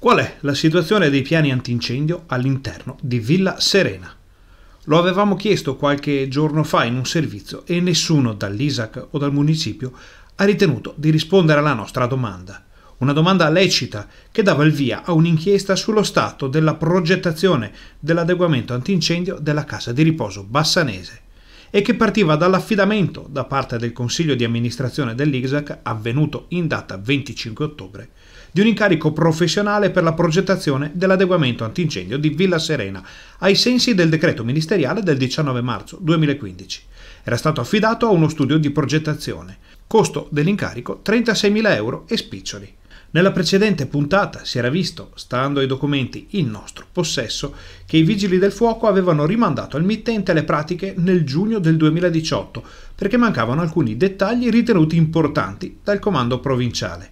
Qual è la situazione dei piani antincendio all'interno di Villa Serena? Lo avevamo chiesto qualche giorno fa in un servizio e nessuno dall'ISAC o dal municipio ha ritenuto di rispondere alla nostra domanda. Una domanda lecita che dava il via a un'inchiesta sullo stato della progettazione dell'adeguamento antincendio della casa di riposo bassanese e che partiva dall'affidamento da parte del Consiglio di amministrazione dell'IGSAC, avvenuto in data 25 ottobre, di un incarico professionale per la progettazione dell'adeguamento antincendio di Villa Serena, ai sensi del decreto ministeriale del 19 marzo 2015. Era stato affidato a uno studio di progettazione. Costo dell'incarico 36.000 euro e spiccioli. Nella precedente puntata si era visto, stando ai documenti in nostro possesso, che i vigili del fuoco avevano rimandato al mittente le pratiche nel giugno del 2018 perché mancavano alcuni dettagli ritenuti importanti dal comando provinciale.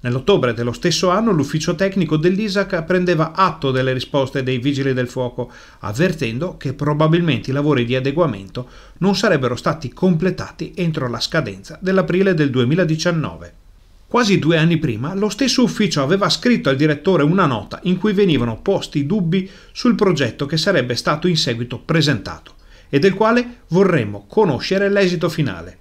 Nell'ottobre dello stesso anno l'ufficio tecnico dell'ISAC prendeva atto delle risposte dei vigili del fuoco, avvertendo che probabilmente i lavori di adeguamento non sarebbero stati completati entro la scadenza dell'aprile del 2019. Quasi due anni prima, lo stesso ufficio aveva scritto al direttore una nota in cui venivano posti dubbi sul progetto che sarebbe stato in seguito presentato e del quale vorremmo conoscere l'esito finale.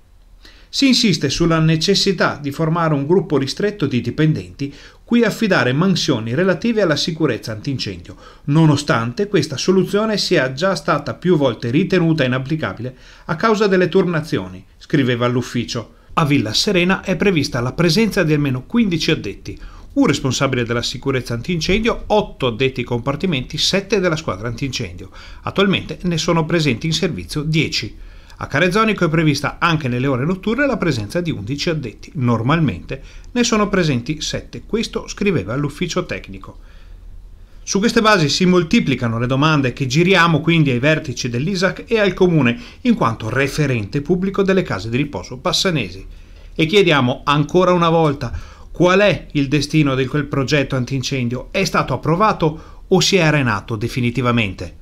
Si insiste sulla necessità di formare un gruppo ristretto di dipendenti cui affidare mansioni relative alla sicurezza antincendio, nonostante questa soluzione sia già stata più volte ritenuta inapplicabile a causa delle turnazioni, scriveva l'ufficio, a Villa Serena è prevista la presenza di almeno 15 addetti, un responsabile della sicurezza antincendio, 8 addetti ai compartimenti, 7 della squadra antincendio. Attualmente ne sono presenti in servizio 10. A Carezzonico è prevista anche nelle ore notturne la presenza di 11 addetti. Normalmente ne sono presenti 7. Questo scriveva l'ufficio tecnico. Su queste basi si moltiplicano le domande che giriamo quindi ai vertici dell'ISAC e al comune, in quanto referente pubblico delle case di riposo passanesi. E chiediamo ancora una volta qual è il destino di quel progetto antincendio? È stato approvato o si è arenato definitivamente?